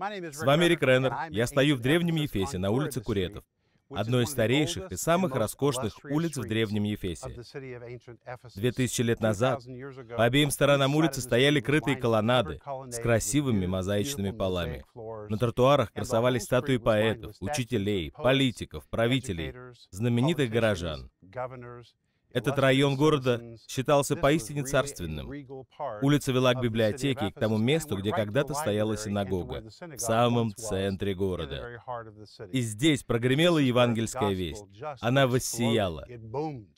С вами Рик Реннер. Я стою в Древнем Ефесе, на улице Куретов, одной из старейших и самых роскошных улиц в Древнем Ефесе. Две тысячи лет назад по обеим сторонам улицы стояли крытые колоннады с красивыми мозаичными полами. На тротуарах красовались статуи поэтов, учителей, политиков, правителей, знаменитых горожан. Этот район города считался поистине царственным. Улица вела к библиотеке и к тому месту, где когда-то стояла синагога, в самом центре города. И здесь прогремела евангельская весть. Она воссияла.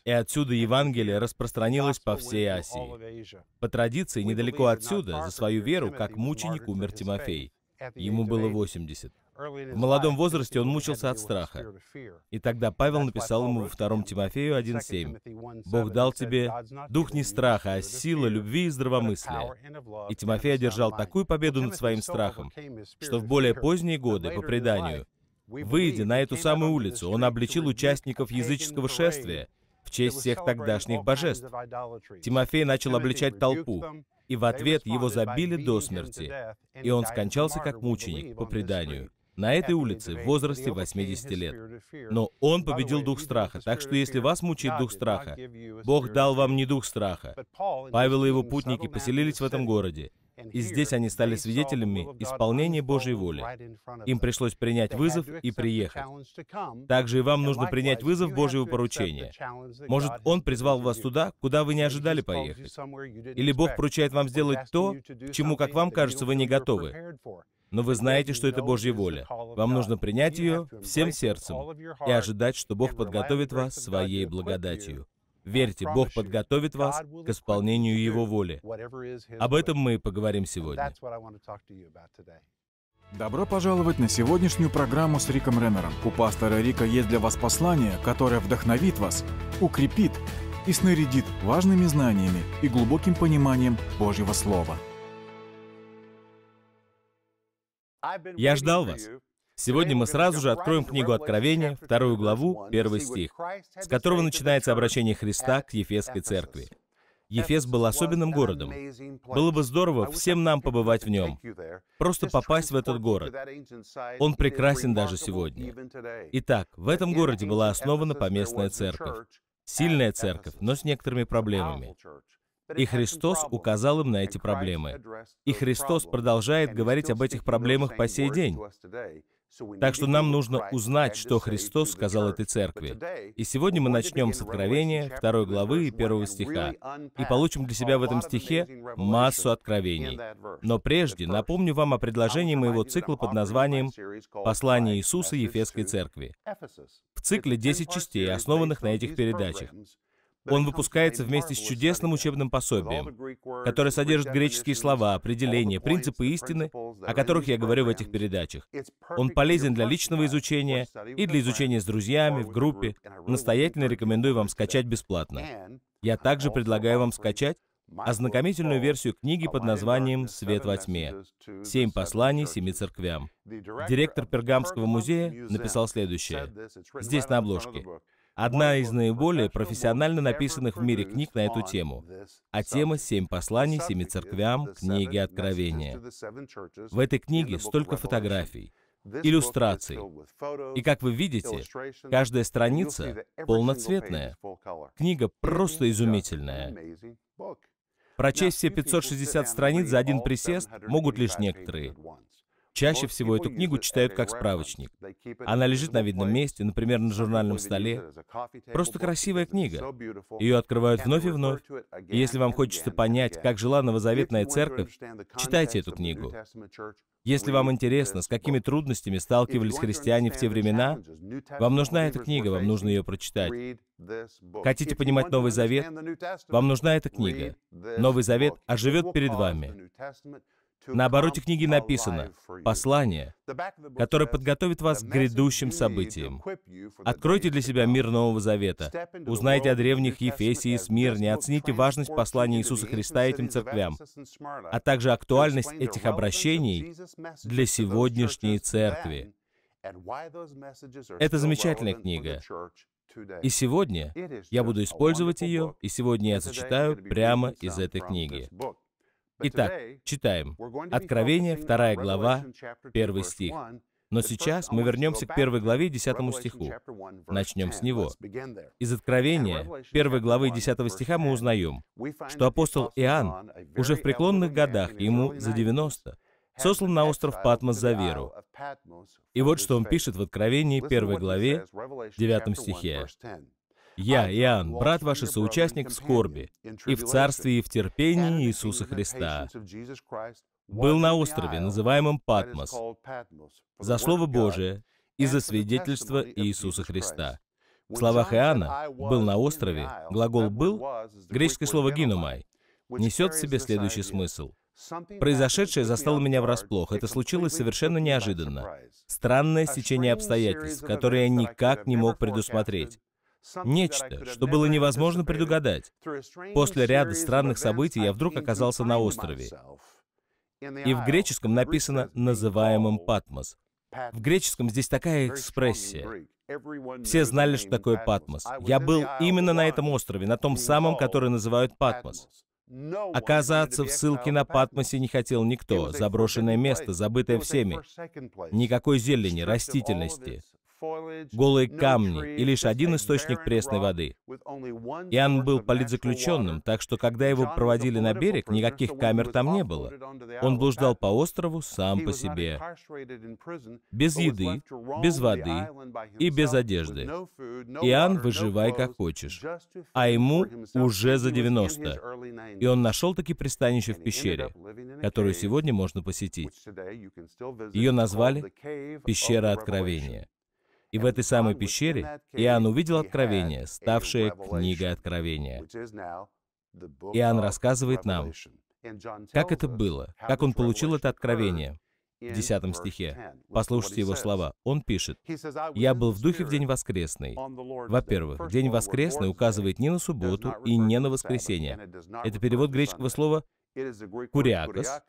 И отсюда Евангелие распространилось по всей Асии. По традиции, недалеко отсюда, за свою веру, как мученик умер Тимофей. Ему было 80. В молодом возрасте он мучился от страха. И тогда Павел написал ему во 2 Тимофею 1.7, «Бог дал тебе дух не страха, а сила, любви и здравомыслия». И Тимофей одержал такую победу над своим страхом, что в более поздние годы, по преданию, выйдя на эту самую улицу, он обличил участников языческого шествия в честь всех тогдашних божеств. Тимофей начал обличать толпу, и в ответ его забили до смерти, и он скончался как мученик, по преданию, на этой улице в возрасте 80 лет. Но он победил дух страха, так что если вас мучает дух страха, Бог дал вам не дух страха. Павел и его путники поселились в этом городе, и здесь они стали свидетелями исполнения Божьей воли. Им пришлось принять вызов и приехать. Также и вам нужно принять вызов Божьего поручения. Может, Он призвал вас туда, куда вы не ожидали поехать. Или Бог поручает вам сделать то, чему, как вам кажется, вы не готовы. Но вы знаете, что это Божья воля. Вам нужно принять ее всем сердцем и ожидать, что Бог подготовит вас своей благодатью. Верьте, Бог подготовит вас к исполнению Его воли. Об этом мы и поговорим сегодня. Добро пожаловать на сегодняшнюю программу с Риком Реннером. У пастора Рика есть для вас послание, которое вдохновит вас, укрепит и снарядит важными знаниями и глубоким пониманием Божьего Слова. Я ждал вас. Сегодня мы сразу же откроем книгу Откровения, вторую главу, первый стих, с которого начинается обращение Христа к Ефесской церкви. Ефес был особенным городом. Было бы здорово всем нам побывать в нем, просто попасть в этот город. Он прекрасен даже сегодня. Итак, в этом городе была основана поместная церковь. Сильная церковь, но с некоторыми проблемами. И Христос указал им на эти проблемы. И Христос продолжает говорить об этих проблемах по сей день. Так что нам нужно узнать, что Христос сказал этой церкви. И сегодня мы начнем с Откровения, второй главы и 1 стиха, и получим для себя в этом стихе массу откровений. Но прежде напомню вам о предложении моего цикла под названием «Послание Иисуса Ефесской церкви». В цикле 10 частей, основанных на этих передачах. Он выпускается вместе с чудесным учебным пособием, которое содержит греческие слова, определения, принципы истины, о которых я говорю в этих передачах. Он полезен для личного изучения и для изучения с друзьями, в группе. Настоятельно рекомендую вам скачать бесплатно. Я также предлагаю вам скачать ознакомительную версию книги под названием «Свет во тьме. Семь посланий семи церквям». Директор Пергамского музея написал следующее. Здесь на обложке. Одна из наиболее профессионально написанных в мире книг на эту тему. А тема «Семь посланий семи церквям. Книги Откровения». В этой книге столько фотографий, иллюстраций. И как вы видите, каждая страница полноцветная. Книга просто изумительная. Прочесть все 560 страниц за один присест могут лишь некоторые. Чаще всего эту книгу читают э, как справочник. Она лежит на видном месте, например, на журнальном столе. Просто красивая книга. Ее открывают вновь и вновь. И если вам хочется понять, как жила новозаветная церковь, читайте эту книгу. Если вам интересно, с какими трудностями сталкивались христиане в те времена, вам нужна эта книга, вам нужно ее прочитать. Хотите понимать Новый Завет? Вам нужна эта книга. Новый Завет оживет перед вами. На обороте книги написано «Послание, которое подготовит вас к грядущим событиям». Откройте для себя мир Нового Завета, узнайте о древних Ефесии и Смирне, оцените важность послания Иисуса Христа этим церквям, а также актуальность этих обращений для сегодняшней церкви. Это замечательная книга. И сегодня я буду использовать ее, и сегодня я зачитаю прямо из этой книги. Итак, читаем. Откровение, 2 глава, 1 стих. Но сейчас мы вернемся к первой главе 10 стиху. Начнем с него. Из Откровения, первой главы 10 стиха мы узнаем, что апостол Иоанн уже в преклонных годах, ему за 90, сослан на остров Патмос за веру. И вот что он пишет в Откровении, первой главе, 9 стихе. Я, Иоанн, брат ваш и соучастник в скорби, и в царстве, и в терпении Иисуса Христа, был на острове, называемом Патмос, за Слово Божие и за свидетельство Иисуса Христа. В словах Иоанна «был на острове» глагол «был» греческое слово гинумай несет в себе следующий смысл. Произошедшее застало меня врасплох. Это случилось совершенно неожиданно. Странное сечение обстоятельств, которое я никак не мог предусмотреть. Нечто, что было невозможно предугадать. После ряда странных событий я вдруг оказался на острове. И в греческом написано «называемым Патмос». В греческом здесь такая экспрессия. Все знали, что такое Патмос. Я был именно на этом острове, на том самом, который называют Патмос. Оказаться в ссылке на Патмосе не хотел никто. Заброшенное место, забытое всеми. Никакой зелени, растительности голые камни и лишь один источник пресной воды. Иоанн был политзаключенным, так что когда его проводили на берег, никаких камер там не было. Он блуждал по острову сам по себе, без еды, без воды и без одежды. Иоанн, выживай как хочешь. А ему уже за 90. И он нашел таки пристанище в пещере, которую сегодня можно посетить. Ее назвали «Пещера Откровения». И в этой самой пещере Иоанн увидел откровение, ставшее книгой откровения. Иоанн рассказывает нам, как это было, как он получил это откровение. В 10 стихе, послушайте его слова, он пишет, «Я был в духе в день воскресный». Во-первых, день воскресный указывает не на субботу и не на воскресенье. Это перевод греческого слова «куриакос»,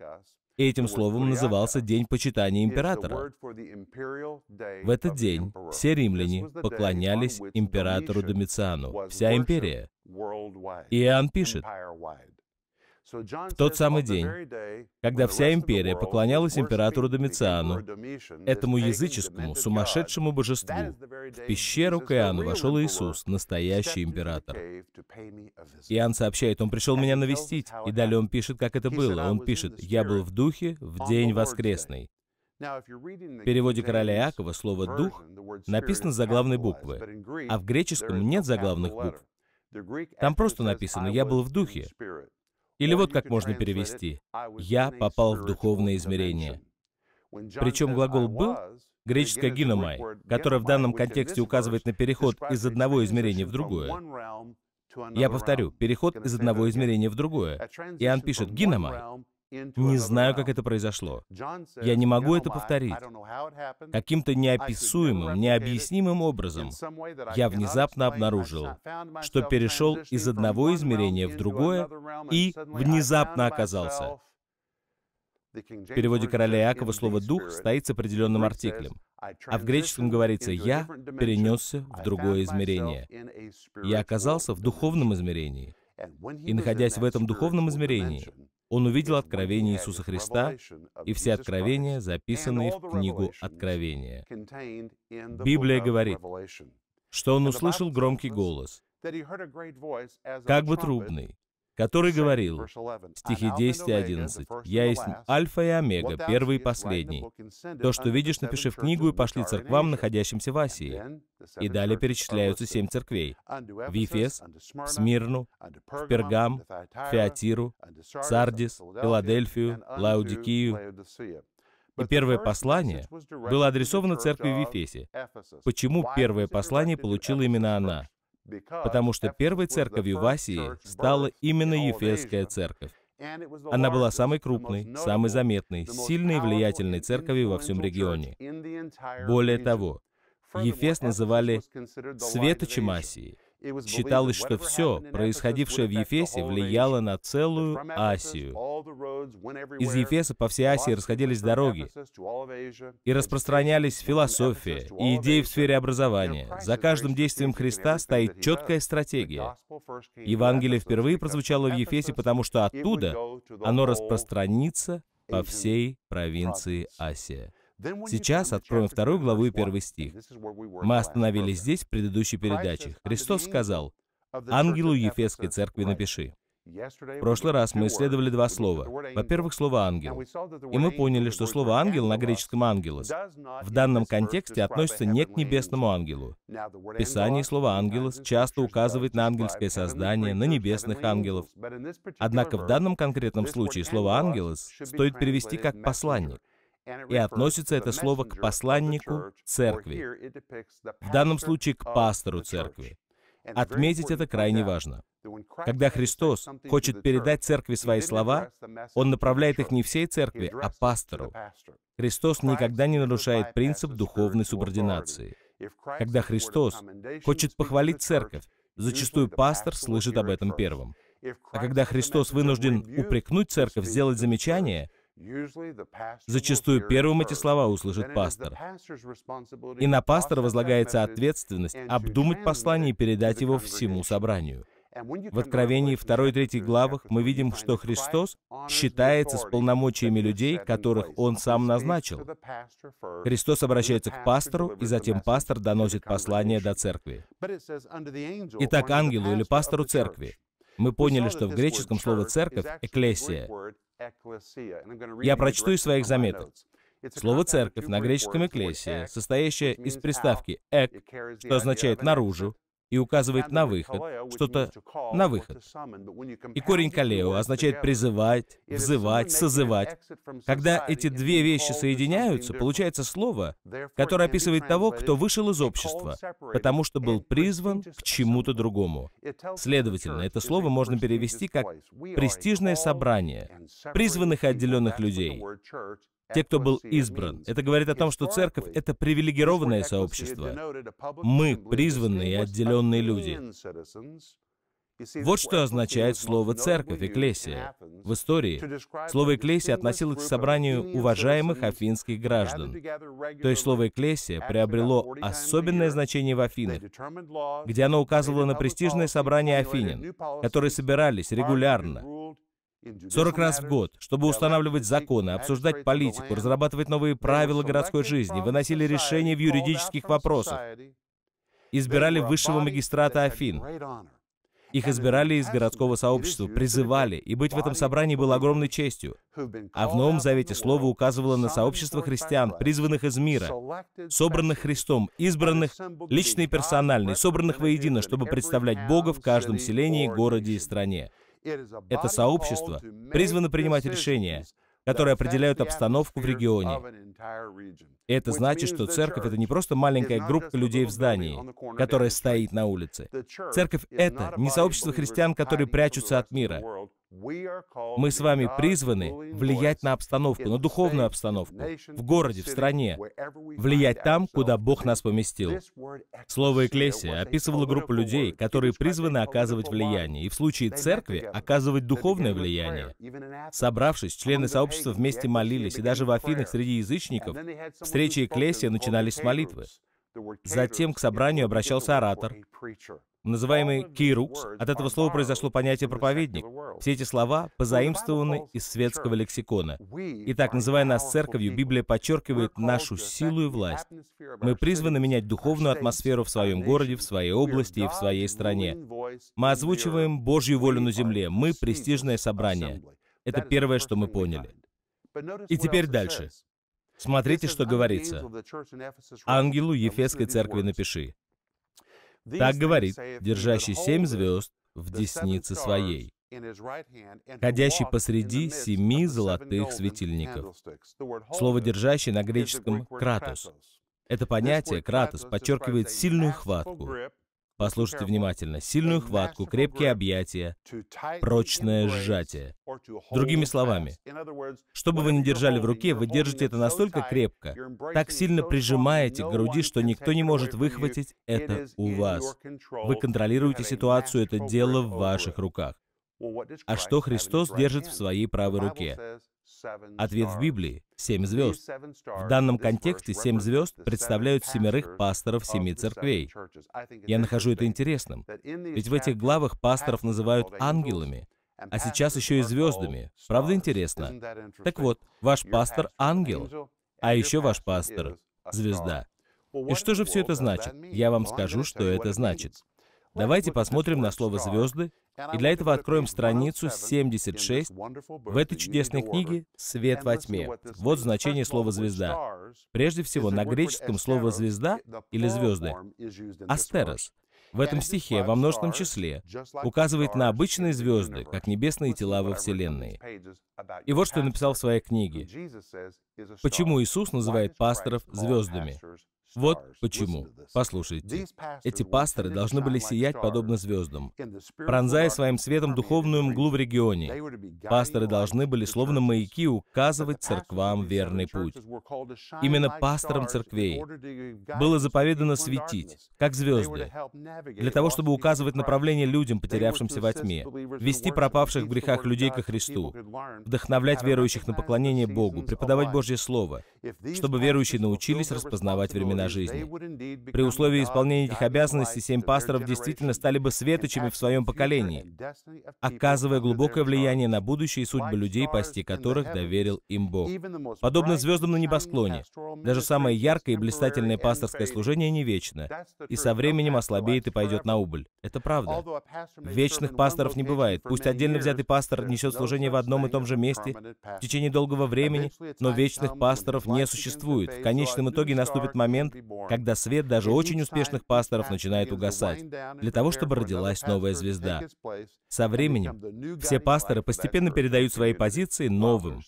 Этим словом назывался День почитания императора. В этот день все римляне поклонялись императору Домициану, вся империя. Иоанн пишет, в тот самый день, когда вся империя поклонялась императору Домициану, этому языческому, сумасшедшему божеству, в пещеру к Иоанну вошел Иисус, настоящий император. Иоанн сообщает, он пришел меня навестить, и далее он пишет, как это было. Он пишет, «Я был в духе в день воскресный». В переводе короля Иакова слово «дух» написано с заглавной буквы, а в греческом нет заглавных букв. Там просто написано «я был в духе». Или вот как можно перевести. «Я попал в духовное измерение». Причем глагол «был» — греческое «гиномай», которое в данном контексте указывает на переход из одного измерения в другое. Я повторю, переход из одного измерения в другое. Иоанн пишет «гиномай», не знаю, как это произошло. Я не могу это повторить. Каким-то неописуемым, необъяснимым образом я внезапно обнаружил, что перешел из одного измерения в другое и внезапно оказался. В переводе короля Иакова слово «дух» стоит с определенным артиклем, а в греческом говорится «я перенесся в другое измерение». Я оказался в духовном измерении. И находясь в этом духовном измерении, он увидел откровение Иисуса Христа и все откровения, записанные в книгу Откровения. Библия говорит, что он услышал громкий голос, как бы трубный, который говорил, стихи 10 и 11, «Я есть Альфа и Омега, первый и последний. То, что видишь, напиши в книгу и пошли церквам, находящимся в Асии». И далее перечисляются семь церквей — в Ефес, в Смирну, в Пергам, в Феатиру, Сардис, Филадельфию, Лаудикию, и первое послание было адресовано церкви в Ефесе. Почему первое послание получила именно она? потому что первой церковью в Асии стала именно Ефесская церковь. Она была самой крупной, самой заметной, сильной и влиятельной церковью во всем регионе. Более того, Ефес называли «светочем Асии», Считалось, что все, происходившее в Ефесе, влияло на целую Асию. Из Ефеса по всей Асии расходились дороги и распространялись философия и идеи в сфере образования. За каждым действием Христа стоит четкая стратегия. Евангелие впервые прозвучало в Ефесе, потому что оттуда оно распространится по всей провинции Асия. Сейчас откроем вторую главу и первый стих. Мы остановились здесь в предыдущей передаче. Христос сказал, «Ангелу Ефесской церкви напиши». В прошлый раз мы исследовали два слова. Во-первых, слово «ангел». И мы поняли, что слово «ангел» на греческом «ангелос» в данном контексте относится не к небесному ангелу. В Писании слово «ангелос» часто указывает на ангельское создание, на небесных ангелов. Однако в данном конкретном случае слово «ангелос» стоит перевести как «посланник». И относится это слово к посланнику церкви, в данном случае к пастору церкви. Отметить это крайне важно. Когда Христос хочет передать церкви свои слова, Он направляет их не всей церкви, а пастору. Христос никогда не нарушает принцип духовной субординации. Когда Христос хочет похвалить церковь, зачастую пастор слышит об этом первым. А когда Христос вынужден упрекнуть церковь, сделать замечание — Зачастую первым эти слова услышит пастор. И на пастора возлагается ответственность обдумать послание и передать его всему собранию. В Откровении 2 и 3 главах мы видим, что Христос считается с полномочиями людей, которых Он сам назначил. Христос обращается к пастору, и затем пастор доносит послание до церкви. Итак, ангелу или пастору церкви. Мы поняли, что в греческом слово «церковь» — «экклесия» Я прочту из своих заметок. Слово «церковь» на греческом «экклесия», состоящее из приставки «эк», что означает «наружу», и указывает на выход, что-то на выход. И корень «калео» означает «призывать», «взывать», «созывать». Когда эти две вещи соединяются, получается слово, которое описывает того, кто вышел из общества, потому что был призван к чему-то другому. Следовательно, это слово можно перевести как «престижное собрание призванных и отделенных людей» те, кто был избран. Это говорит о том, что церковь — это привилегированное сообщество. Мы — призванные и отделенные люди. Вот что означает слово «церковь», «экклесия». В истории слово «экклесия» относилось к собранию уважаемых афинских граждан. То есть слово «экклесия» приобрело особенное значение в Афинах, где оно указывало на престижное собрание афинин, которые собирались регулярно, 40 раз в год, чтобы устанавливать законы, обсуждать политику, разрабатывать новые правила городской жизни, выносили решения в юридических вопросах, избирали высшего магистрата Афин. Их избирали из городского сообщества, призывали, и быть в этом собрании было огромной честью. А в Новом Завете слово указывало на сообщество христиан, призванных из мира, собранных Христом, избранных, лично и персонально, собранных воедино, чтобы представлять Бога в каждом селении, городе и стране. Это сообщество призвано принимать решения, которые определяют обстановку в регионе. Это значит, что церковь — это не просто маленькая группа людей в здании, которая стоит на улице. Церковь — это не сообщество христиан, которые прячутся от мира. Мы с вами призваны влиять на обстановку, на духовную обстановку, в городе, в стране, влиять там, куда Бог нас поместил. Слово «экклесия» описывало группу людей, которые призваны оказывать влияние, и в случае церкви оказывать духовное влияние. Собравшись, члены сообщества вместе молились, и даже в Афинах среди язычников встречи «экклесия» начинались с молитвы. Затем к собранию обращался оратор, называемый кирукс от этого слова произошло понятие «проповедник». Все эти слова позаимствованы из светского лексикона. Итак, называя нас церковью, Библия подчеркивает нашу силу и власть. Мы призваны менять духовную атмосферу в своем городе, в своей области и в своей стране. Мы озвучиваем Божью волю на земле. Мы — престижное собрание. Это первое, что мы поняли. И теперь дальше. Смотрите, что говорится. «Ангелу Ефесской церкви напиши». Так говорит держащий семь звезд в деснице своей, ходящий посреди семи золотых светильников. Слово «держащий» на греческом «кратос». Это понятие «кратос» подчеркивает сильную хватку, Послушайте внимательно. Сильную хватку, крепкие объятия, прочное сжатие. Другими словами, что бы вы ни держали в руке, вы держите это настолько крепко, так сильно прижимаете к груди, что никто не может выхватить это у вас. Вы контролируете ситуацию, это дело в ваших руках. А что Христос держит в своей правой руке? Ответ в Библии — семь звезд. В данном контексте семь звезд представляют семерых пасторов семи церквей. Я нахожу это интересным, ведь в этих главах пасторов называют ангелами, а сейчас еще и звездами. Правда интересно? Так вот, ваш пастор — ангел, а еще ваш пастор — звезда. И что же все это значит? Я вам скажу, что это значит. Давайте посмотрим на слово «звезды», и для этого откроем страницу 76 в этой чудесной книге «Свет во тьме». Вот значение слова «звезда». Прежде всего, на греческом слово «звезда» или «звезды» — «астерос», в этом стихе во множественном числе указывает на обычные звезды, как небесные тела во Вселенной. И вот что написал в своей книге. Почему Иисус называет пасторов звездами? Вот почему. Послушайте, эти пасторы должны были сиять подобно звездам, пронзая своим светом духовную мглу в регионе. Пасторы должны были, словно маяки, указывать церквам верный путь. Именно пасторам церквей было заповедано светить, как звезды, для того, чтобы указывать направление людям, потерявшимся во тьме, вести пропавших в грехах людей ко Христу, вдохновлять верующих на поклонение Богу, преподавать Божье Слово, чтобы верующие научились распознавать времена на жизни. При условии исполнения этих обязанностей семь пасторов действительно стали бы светочами в своем поколении, оказывая глубокое влияние на будущее и судьбы людей, пасти которых доверил им Бог. Подобно звездам на небосклоне, даже самое яркое и блистательное пасторское служение не вечно, и со временем ослабеет и пойдет на убыль. Это правда. Вечных пасторов не бывает. Пусть отдельно взятый пастор несет служение в одном и том же месте в течение долгого времени, но вечных пасторов не существует. В конечном итоге наступит момент, когда свет даже очень успешных пасторов начинает угасать, для того, чтобы родилась новая звезда. Со временем все пасторы постепенно передают свои позиции новым,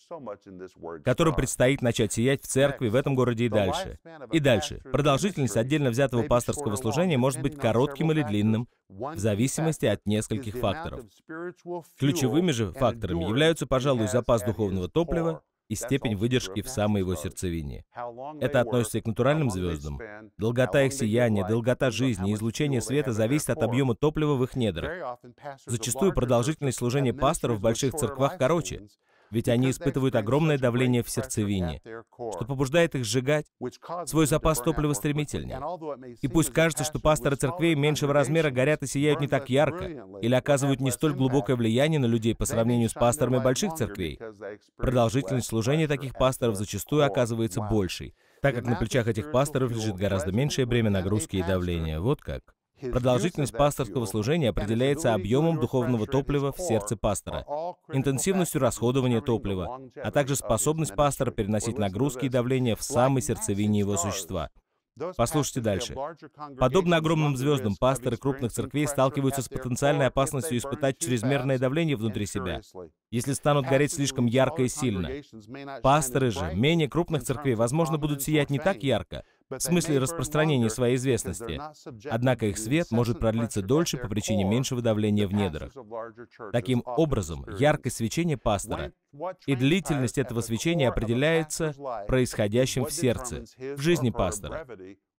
которым предстоит начать сиять в церкви в этом городе и дальше. И дальше. Продолжительность отдельно взятого пасторского служения может быть коротким или длинным, в зависимости от нескольких факторов. Ключевыми же факторами являются, пожалуй, запас духовного топлива и степень выдержки в самой его сердцевине. Это относится и к натуральным звездам. Долгота их сияния, долгота жизни и излучение света зависит от объема топлива в их недрах. Зачастую продолжительность служения пасторов в больших церквах короче, ведь они испытывают огромное давление в сердцевине, что побуждает их сжигать свой запас топлива стремительнее. И пусть кажется, что пасторы церквей меньшего размера горят и сияют не так ярко, или оказывают не столь глубокое влияние на людей по сравнению с пасторами больших церквей, продолжительность служения таких пасторов зачастую оказывается большей, так как на плечах этих пасторов лежит гораздо меньшее бремя нагрузки и давления. Вот как. Продолжительность пасторского служения определяется объемом духовного топлива в сердце пастора, интенсивностью расходования топлива, а также способность пастора переносить нагрузки и давление в самой сердцевине его существа. Послушайте дальше. Подобно огромным звездам, пасторы крупных церквей сталкиваются с потенциальной опасностью испытать чрезмерное давление внутри себя, если станут гореть слишком ярко и сильно. Пасторы же менее крупных церквей, возможно, будут сиять не так ярко, в смысле распространения своей известности. Однако их свет может продлиться дольше по причине меньшего давления в недрах. Таким образом, яркость свечения пастора и длительность этого свечения определяется происходящим в сердце, в жизни пастора.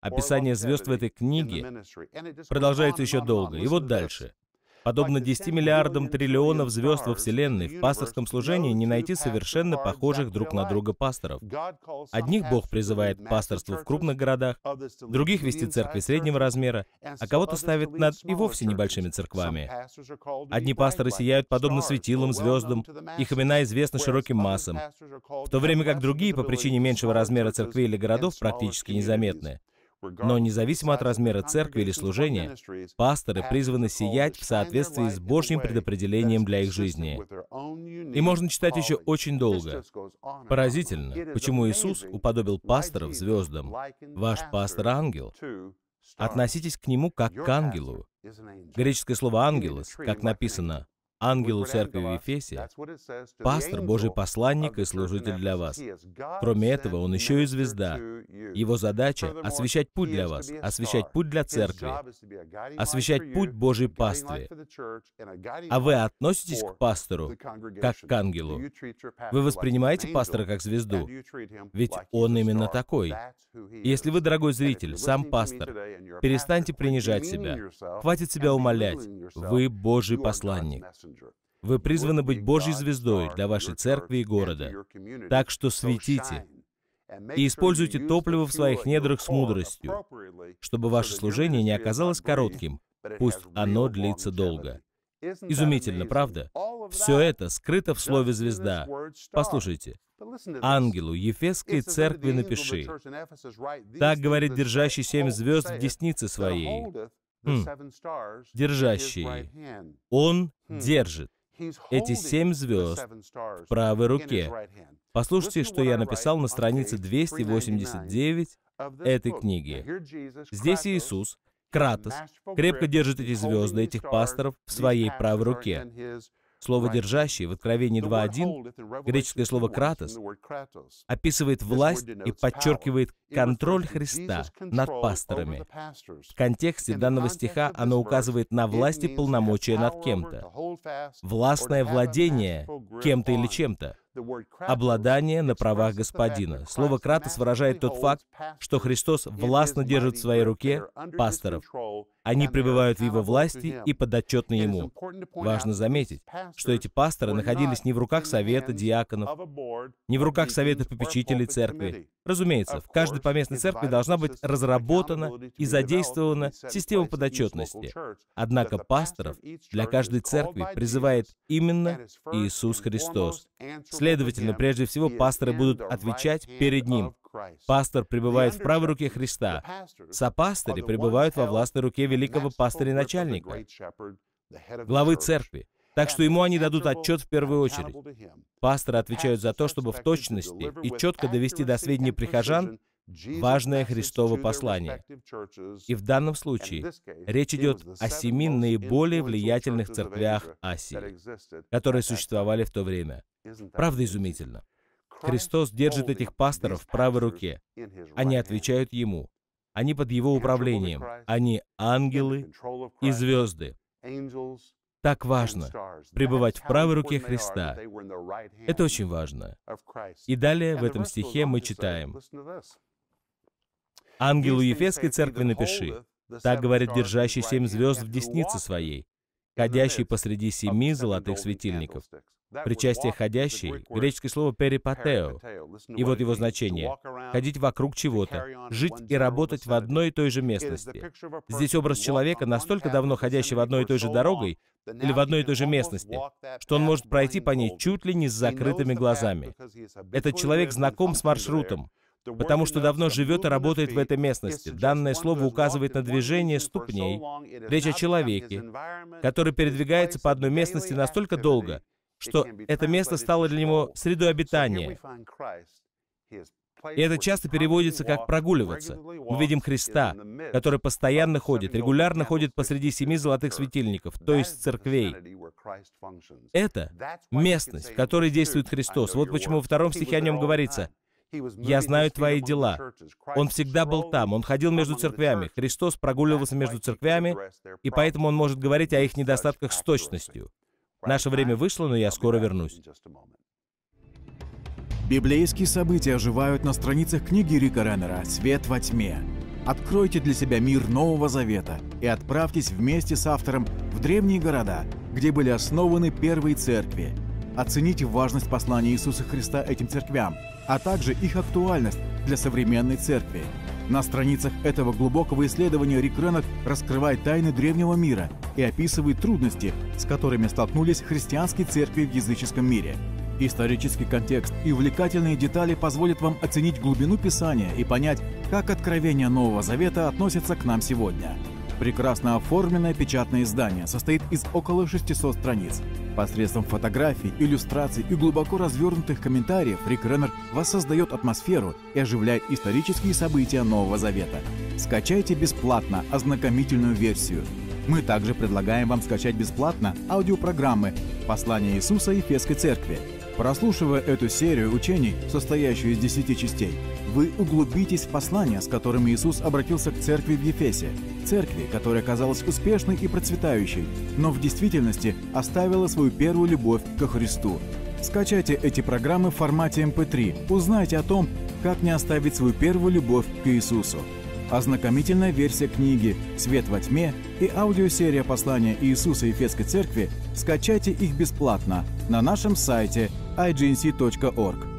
Описание звезд в этой книге продолжается еще долго. И вот дальше. Подобно 10 миллиардам триллионов звезд во Вселенной, в пасторском служении не найти совершенно похожих друг на друга пасторов. Одних Бог призывает к пасторству в крупных городах, других вести церкви среднего размера, а кого-то ставит над и вовсе небольшими церквами. Одни пасторы сияют подобно светилам, звездам, их имена известны широким массам, в то время как другие по причине меньшего размера церкви или городов практически незаметны. Но независимо от размера церкви или служения, пасторы призваны сиять в соответствии с Божьим предопределением для их жизни. И можно читать еще очень долго. Поразительно, почему Иисус уподобил пасторов звездам. Ваш пастор — ангел. Относитесь к нему как к ангелу. Греческое слово «ангелос», как написано, ангелу церкви в Ефесе, пастор, Божий посланник и служитель для вас. Кроме этого, он еще и звезда. Его задача — освещать путь для вас, освещать путь для церкви, освещать путь Божьей пастве. А вы относитесь к пастору как к ангелу. Вы воспринимаете пастора как звезду, ведь он именно такой. Если вы, дорогой зритель, сам пастор, перестаньте принижать себя, хватит себя умолять, вы Божий посланник. Вы призваны быть Божьей звездой для вашей церкви и города. Так что светите и используйте топливо в своих недрах с мудростью, чтобы ваше служение не оказалось коротким, пусть оно длится долго. Изумительно, правда? Все это скрыто в слове «звезда». Послушайте. «Ангелу Ефесской церкви напиши». Так говорит держащий семь звезд в деснице своей держащий. Он хм. держит эти семь звезд в правой руке. Послушайте, что я написал на странице 289 этой книги. Здесь Иисус, Кратос, крепко держит эти звезды, этих пасторов в своей правой руке. Слово «держащий» в Откровении 2.1, греческое слово «кратос», описывает власть и подчеркивает контроль Христа над пасторами. В контексте данного стиха оно указывает на власть и полномочия над кем-то. Властное владение кем-то или чем-то. Обладание на правах господина. Слово «кратос» выражает тот факт, что Христос властно держит в своей руке пасторов они пребывают в его власти и подотчетны ему. Важно заметить, что эти пасторы находились не в руках совета диаконов, не в руках совета попечителей церкви. Разумеется, в каждой поместной церкви должна быть разработана и задействована система подотчетности. Однако пасторов для каждой церкви призывает именно Иисус Христос. Следовательно, прежде всего пасторы будут отвечать перед Ним, Пастор пребывает в правой руке Христа. Сопастыри пребывают во властной руке великого пастыря-начальника, главы церкви. Так что ему они дадут отчет в первую очередь. Пасторы отвечают за то, чтобы в точности и четко довести до сведения прихожан важное Христово послание. И в данном случае речь идет о семи наиболее влиятельных церквях Асии, которые существовали в то время. Правда изумительно. Христос держит этих пасторов в правой руке. Они отвечают Ему. Они под Его управлением. Они ангелы и звезды. Так важно пребывать в правой руке Христа. Это очень важно. И далее в этом стихе мы читаем. «Ангелу Ефесской церкви напиши, так говорит держащий семь звезд в деснице своей, ходящий посреди семи золотых светильников. Причастие ходящий, греческое слово «перипатео», и вот его значение — ходить вокруг чего-то, жить и работать в одной и той же местности. Здесь образ человека, настолько давно ходящего одной и той же дорогой, или в одной и той же местности, что он может пройти по ней чуть ли не с закрытыми глазами. Этот человек знаком с маршрутом, потому что давно живет и работает в этой местности. Данное слово указывает на движение ступней. Речь о человеке, который передвигается по одной местности настолько долго, что это место стало для него средой обитания. И это часто переводится как «прогуливаться». Мы видим Христа, который постоянно ходит, регулярно ходит посреди семи золотых светильников, то есть церквей. Это местность, в которой действует Христос. Вот почему во втором стихе о нем говорится «Я знаю твои дела». Он всегда был там, он ходил между церквями. Христос прогуливался между церквями, и поэтому он может говорить о их недостатках с точностью. Наше время вышло, но я скоро вернусь. Библейские события оживают на страницах книги Рика Реннера «Свет во тьме». Откройте для себя мир Нового Завета и отправьтесь вместе с автором в древние города, где были основаны первые церкви. Оцените важность послания Иисуса Христа этим церквям, а также их актуальность для современной церкви. На страницах этого глубокого исследования Рик Ренок раскрывает тайны древнего мира и описывает трудности, с которыми столкнулись христианские церкви в языческом мире. Исторический контекст и увлекательные детали позволят вам оценить глубину Писания и понять, как откровения Нового Завета относятся к нам сегодня. Прекрасно оформленное печатное издание состоит из около 600 страниц. Посредством фотографий, иллюстраций и глубоко развернутых комментариев Рик Реннер воссоздает атмосферу и оживляет исторические события Нового Завета. Скачайте бесплатно ознакомительную версию. Мы также предлагаем вам скачать бесплатно аудиопрограммы «Послание Иисуса и Фесской Церкви». Прослушивая эту серию учений, состоящую из 10 частей, вы углубитесь в послание, с которым Иисус обратился к церкви в Ефесе, церкви, которая казалась успешной и процветающей, но в действительности оставила свою первую любовь ко Христу. Скачайте эти программы в формате MP3, эм узнайте о том, как не оставить свою первую любовь к Иисусу. Ознакомительная версия книги «Свет во тьме» и аудиосерия послания Иисуса Ефесской Церкви скачайте их бесплатно на нашем сайте igc.org.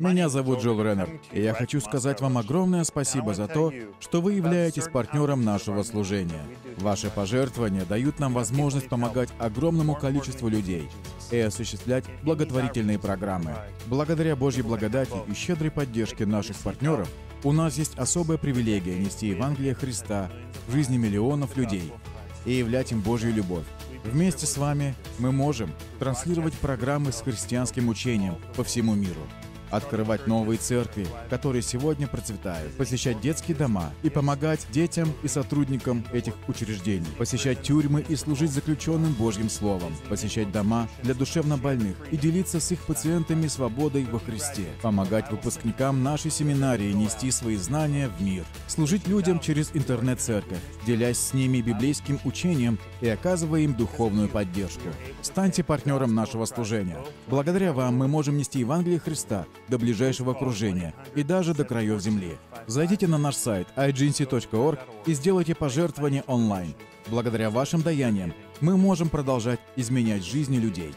Меня зовут Джилл Реннер, и я хочу сказать вам огромное спасибо за то, что вы являетесь партнером нашего служения. Ваши пожертвования дают нам возможность помогать огромному количеству людей и осуществлять благотворительные программы. Благодаря Божьей благодати и щедрой поддержке наших партнеров, у нас есть особая привилегия нести Евангелие Христа в жизни миллионов людей и являть им Божью любовь. Вместе с вами мы можем транслировать программы с христианским учением по всему миру открывать новые церкви, которые сегодня процветают, посещать детские дома и помогать детям и сотрудникам этих учреждений, посещать тюрьмы и служить заключенным Божьим Словом, посещать дома для душевнобольных и делиться с их пациентами свободой во Христе, помогать выпускникам нашей семинарии нести свои знания в мир, служить людям через интернет-церковь, делясь с ними библейским учением и оказывая им духовную поддержку. Станьте партнером нашего служения. Благодаря вам мы можем нести Евангелие Христа до ближайшего окружения и даже до краев Земли. Зайдите на наш сайт ignc.org и сделайте пожертвование онлайн. Благодаря вашим даяниям мы можем продолжать изменять жизни людей.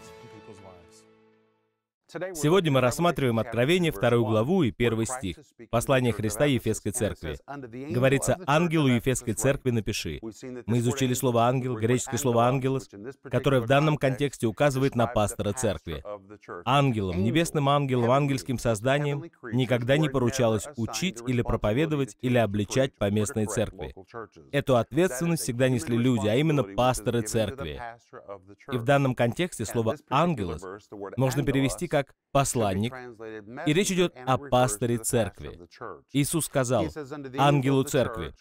Сегодня мы рассматриваем Откровение, вторую главу и первый стих. Послание Христа Ефесской церкви. Говорится, ангелу Ефесской церкви напиши. Мы изучили слово «ангел», греческое слово «ангелос», которое в данном контексте указывает на пастора церкви. Ангелом, небесным ангелом, ангельским созданием никогда не поручалось учить или проповедовать или обличать поместные церкви. Эту ответственность всегда несли люди, а именно пасторы церкви. И в данном контексте слово «ангелос» можно перевести как как посланник, и речь идет о пасторе церкви. Иисус сказал ангелу церкви.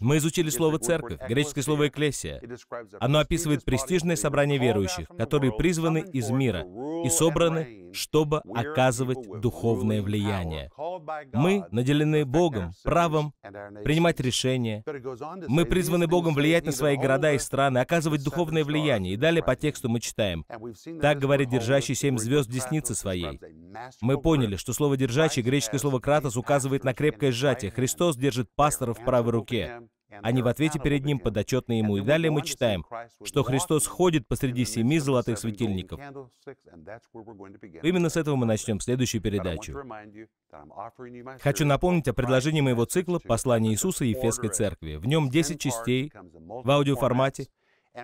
Мы изучили слово «церковь», греческое слово «экклесия». Оно описывает престижное собрание верующих, которые призваны из мира и собраны чтобы оказывать духовное влияние. Мы наделены Богом, правом принимать решения. Мы призваны Богом влиять на свои города и страны, оказывать духовное влияние. И далее по тексту мы читаем. Так говорит держащий семь звезд в деснице своей. Мы поняли, что слово «держащий» греческое слово «кратос» указывает на крепкое сжатие. Христос держит пастора в правой руке. Они в ответе перед ним подотчетны ему. И далее мы читаем, что Христос ходит посреди семи золотых светильников. Именно с этого мы начнем следующую передачу. Хочу напомнить о предложении моего цикла «Послание Иисуса Ефесской Церкви». В нем 10 частей в аудиоформате,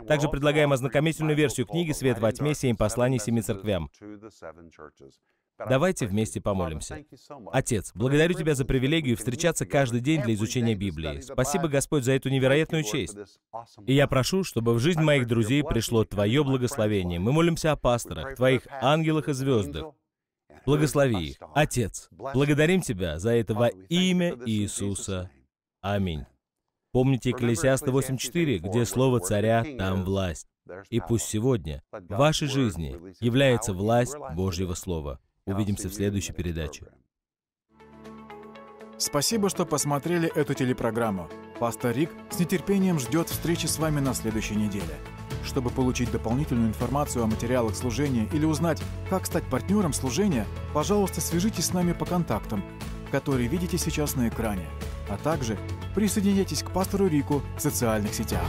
также предлагаем ознакомительную версию книги «Свет во тьме. Семь посланий семи церквям». Давайте вместе помолимся. Отец, благодарю Тебя за привилегию встречаться каждый день для изучения Библии. Спасибо, Господь, за эту невероятную честь. И я прошу, чтобы в жизнь моих друзей пришло Твое благословение. Мы молимся о пасторах, Твоих ангелах и звездах. Благослови их. Отец, благодарим Тебя за это во имя Иисуса. Аминь. Помните Екклесиаста 8.4, где слово царя, там власть. И пусть сегодня в вашей жизни является власть Божьего Слова. Увидимся в следующей передаче. Спасибо, что посмотрели эту телепрограмму. Пастор Рик с нетерпением ждет встречи с вами на следующей неделе. Чтобы получить дополнительную информацию о материалах служения или узнать, как стать партнером служения, пожалуйста, свяжитесь с нами по контактам, которые видите сейчас на экране. А также присоединяйтесь к пастору Рику в социальных сетях.